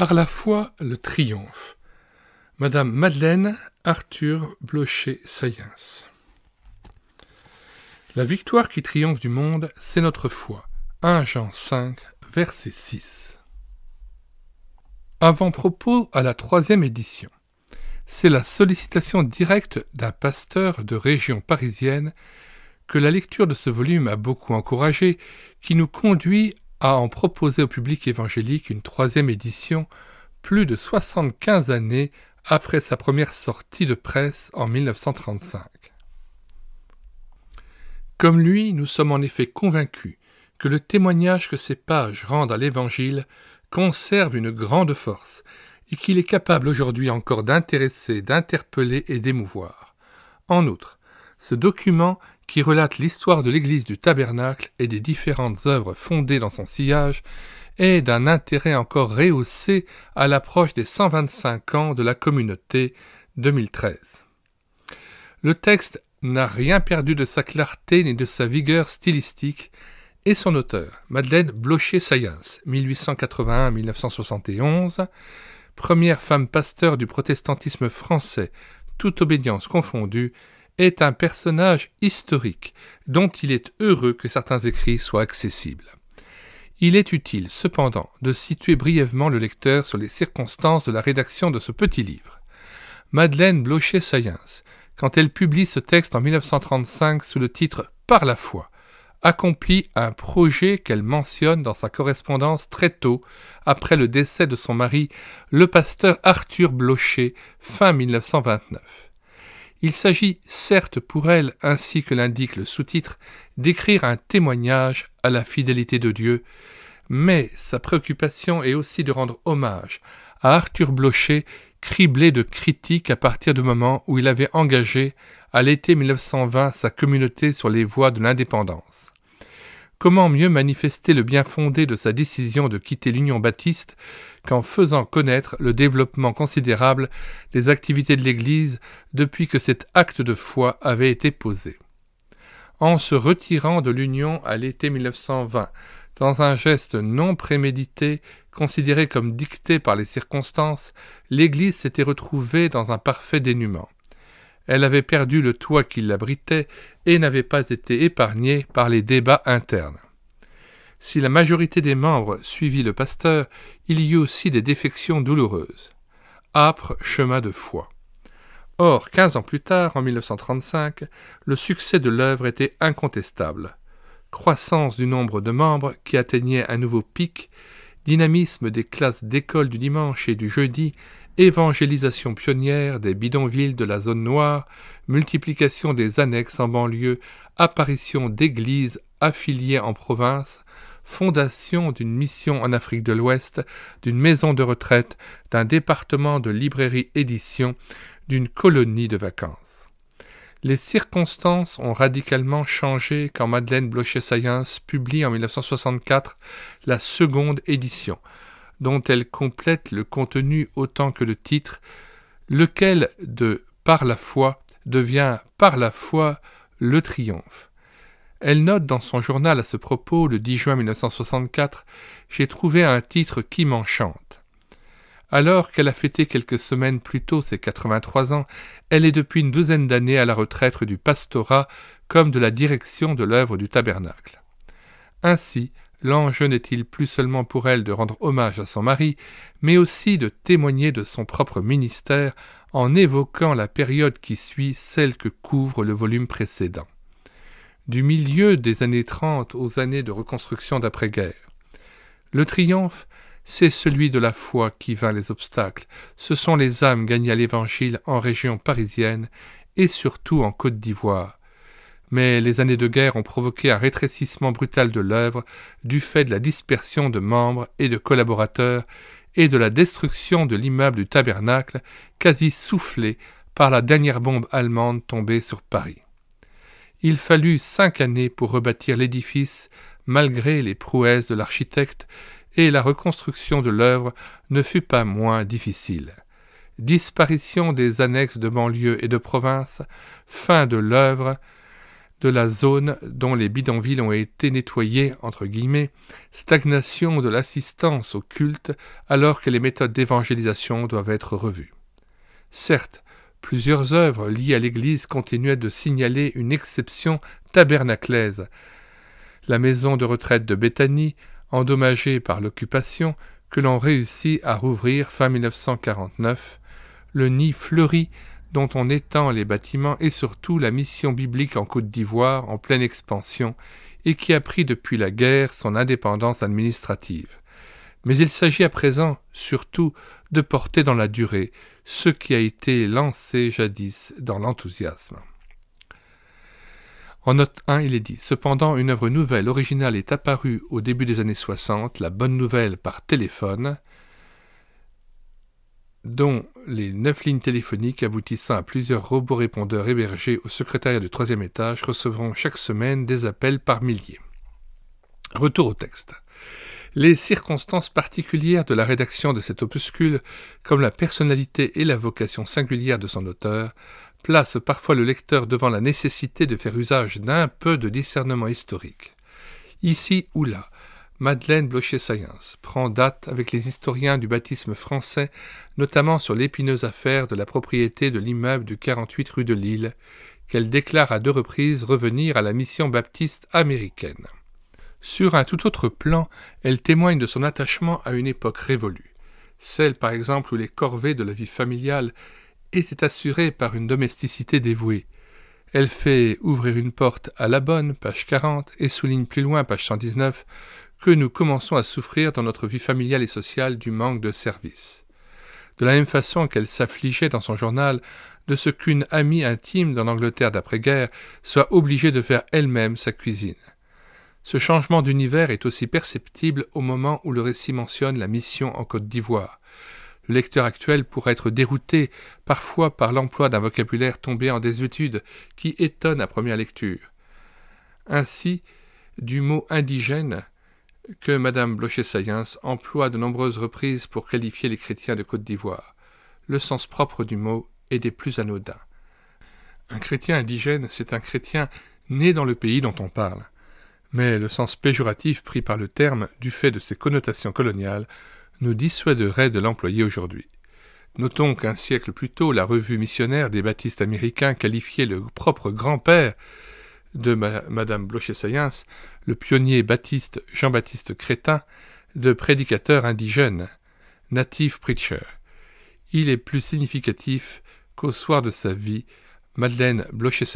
Par la foi, le triomphe. Madame Madeleine Arthur Blocher-Sayens. La victoire qui triomphe du monde, c'est notre foi. 1 Jean 5, verset 6. Avant-propos à la troisième édition. C'est la sollicitation directe d'un pasteur de région parisienne que la lecture de ce volume a beaucoup encouragé, qui nous conduit à a en proposé au public évangélique une troisième édition plus de 75 années après sa première sortie de presse en 1935. Comme lui, nous sommes en effet convaincus que le témoignage que ces pages rendent à l'Évangile conserve une grande force et qu'il est capable aujourd'hui encore d'intéresser, d'interpeller et d'émouvoir. En outre, ce document qui relate l'histoire de l'église du tabernacle et des différentes œuvres fondées dans son sillage est d'un intérêt encore rehaussé à l'approche des 125 ans de la communauté 2013. Le texte n'a rien perdu de sa clarté ni de sa vigueur stylistique, et son auteur, Madeleine Blocher-Sayens, 1881-1971, première femme pasteur du protestantisme français, toute obédience confondue, est un personnage historique dont il est heureux que certains écrits soient accessibles. Il est utile cependant de situer brièvement le lecteur sur les circonstances de la rédaction de ce petit livre. Madeleine Blocher-Sayens, quand elle publie ce texte en 1935 sous le titre Par la foi, accomplit un projet qu'elle mentionne dans sa correspondance très tôt, après le décès de son mari, le pasteur Arthur Blocher, fin 1929. Il s'agit certes pour elle, ainsi que l'indique le sous-titre, d'écrire un témoignage à la fidélité de Dieu, mais sa préoccupation est aussi de rendre hommage à Arthur Blocher, criblé de critiques à partir du moment où il avait engagé, à l'été 1920, sa communauté sur les voies de l'indépendance. Comment mieux manifester le bien fondé de sa décision de quitter l'Union baptiste qu'en faisant connaître le développement considérable des activités de l'Église depuis que cet acte de foi avait été posé En se retirant de l'Union à l'été 1920, dans un geste non prémédité, considéré comme dicté par les circonstances, l'Église s'était retrouvée dans un parfait dénuement elle avait perdu le toit qui l'abritait et n'avait pas été épargnée par les débats internes. Si la majorité des membres suivit le pasteur, il y eut aussi des défections douloureuses. Âpre chemin de foi. Or, quinze ans plus tard, en 1935, le succès de l'œuvre était incontestable. Croissance du nombre de membres qui atteignait un nouveau pic, dynamisme des classes d'école du dimanche et du jeudi évangélisation pionnière des bidonvilles de la zone noire, multiplication des annexes en banlieue, apparition d'églises affiliées en province, fondation d'une mission en Afrique de l'Ouest, d'une maison de retraite, d'un département de librairie-édition, d'une colonie de vacances. Les circonstances ont radicalement changé quand Madeleine Blocher-Sayens publie en 1964 la seconde édition, dont elle complète le contenu autant que le titre, lequel de par la foi devient par la foi le triomphe. Elle note dans son journal à ce propos, le 10 juin 1964, J'ai trouvé un titre qui m'enchante. Alors qu'elle a fêté quelques semaines plus tôt ses 83 ans, elle est depuis une douzaine d'années à la retraite du pastorat comme de la direction de l'œuvre du tabernacle. Ainsi, L'enjeu n'est-il plus seulement pour elle de rendre hommage à son mari, mais aussi de témoigner de son propre ministère en évoquant la période qui suit celle que couvre le volume précédent. Du milieu des années 30 aux années de reconstruction d'après-guerre. Le triomphe, c'est celui de la foi qui vint les obstacles, ce sont les âmes gagnées à l'Évangile en région parisienne et surtout en Côte d'Ivoire mais les années de guerre ont provoqué un rétrécissement brutal de l'œuvre du fait de la dispersion de membres et de collaborateurs et de la destruction de l'immeuble du tabernacle quasi soufflé par la dernière bombe allemande tombée sur Paris. Il fallut cinq années pour rebâtir l'édifice malgré les prouesses de l'architecte et la reconstruction de l'œuvre ne fut pas moins difficile. Disparition des annexes de banlieue et de province, fin de l'œuvre, de la zone dont les bidonvilles ont été nettoyés, entre guillemets, stagnation de l'assistance au culte alors que les méthodes d'évangélisation doivent être revues. Certes, plusieurs œuvres liées à l'Église continuaient de signaler une exception tabernaclaise. La maison de retraite de Béthanie, endommagée par l'occupation, que l'on réussit à rouvrir fin 1949, le nid fleuri dont on étend les bâtiments et surtout la mission biblique en Côte d'Ivoire en pleine expansion et qui a pris depuis la guerre son indépendance administrative. Mais il s'agit à présent surtout de porter dans la durée ce qui a été lancé jadis dans l'enthousiasme. En note 1, il est dit Cependant, une œuvre nouvelle originale est apparue au début des années 60, La Bonne Nouvelle par téléphone, dont les neuf lignes téléphoniques aboutissant à plusieurs robots répondeurs hébergés au secrétariat du troisième étage recevront chaque semaine des appels par milliers. Retour au texte. Les circonstances particulières de la rédaction de cet opuscule, comme la personnalité et la vocation singulière de son auteur, placent parfois le lecteur devant la nécessité de faire usage d'un peu de discernement historique. Ici ou là, Madeleine Blocher-Sayens prend date avec les historiens du baptisme français, notamment sur l'épineuse affaire de la propriété de l'immeuble du 48 rue de Lille, qu'elle déclare à deux reprises revenir à la mission baptiste américaine. Sur un tout autre plan, elle témoigne de son attachement à une époque révolue, celle par exemple où les corvées de la vie familiale étaient assurées par une domesticité dévouée, elle fait ouvrir une porte à la bonne, page 40, et souligne plus loin, page 119, que nous commençons à souffrir dans notre vie familiale et sociale du manque de service. De la même façon qu'elle s'affligeait dans son journal de ce qu'une amie intime dans l'Angleterre d'après-guerre soit obligée de faire elle-même sa cuisine. Ce changement d'univers est aussi perceptible au moment où le récit mentionne la mission en Côte d'Ivoire. Le lecteur actuel pourrait être dérouté parfois par l'emploi d'un vocabulaire tombé en désuétude qui étonne à première lecture. Ainsi, du mot indigène que Mme Blocher-Sayens emploie de nombreuses reprises pour qualifier les chrétiens de Côte d'Ivoire. Le sens propre du mot est des plus anodins. Un chrétien indigène, c'est un chrétien né dans le pays dont on parle. Mais le sens péjoratif pris par le terme, du fait de ses connotations coloniales, nous dissuaderait de l'employer aujourd'hui. Notons qu'un siècle plus tôt, la revue missionnaire des baptistes américains qualifiait le propre grand-père de Madame blocher le pionnier baptiste Jean-Baptiste Crétin, de prédicateur indigène, natif preacher. Il est plus significatif qu'au soir de sa vie, Madeleine blocher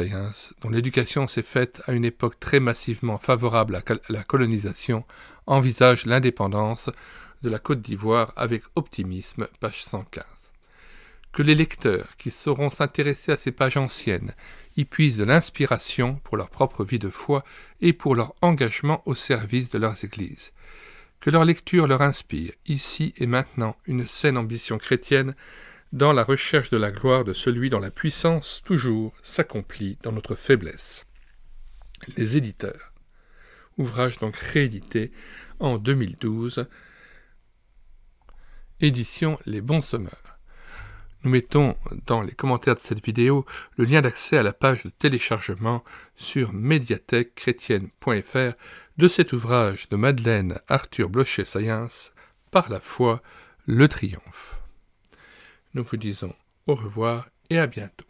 dont l'éducation s'est faite à une époque très massivement favorable à la colonisation, envisage l'indépendance de la Côte d'Ivoire avec optimisme, page 115 que les lecteurs qui sauront s'intéresser à ces pages anciennes y puissent de l'inspiration pour leur propre vie de foi et pour leur engagement au service de leurs églises. Que leur lecture leur inspire, ici et maintenant, une saine ambition chrétienne dans la recherche de la gloire de celui dont la puissance toujours s'accomplit dans notre faiblesse. Les éditeurs. Ouvrage donc réédité en 2012. Édition Les Bons Sommeurs nous mettons dans les commentaires de cette vidéo le lien d'accès à la page de téléchargement sur médiathèquechrétienne.fr de cet ouvrage de Madeleine Arthur Blochet saïens Par la foi, le triomphe. Nous vous disons au revoir et à bientôt.